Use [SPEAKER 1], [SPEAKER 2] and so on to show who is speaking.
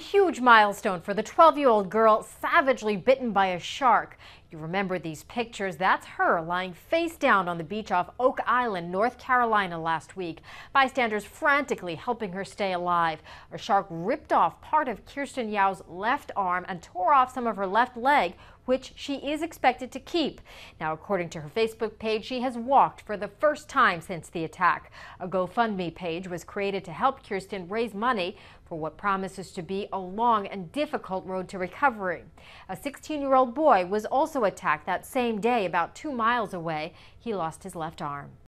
[SPEAKER 1] huge milestone for the 12 year old girl savagely bitten by a shark. You remember these pictures. That's her lying face down on the beach off Oak Island, North Carolina last week. Bystanders frantically helping her stay alive. A shark ripped off part of Kirsten Yao's left arm and tore off some of her left leg, which she is expected to keep. Now, according to her Facebook page, she has walked for the first time since the attack. A GoFundMe page was created to help Kirsten raise money for what promises to be a long and difficult road to recovery. A 16-year-old boy was also also attacked that same day about two miles away. He lost his left arm.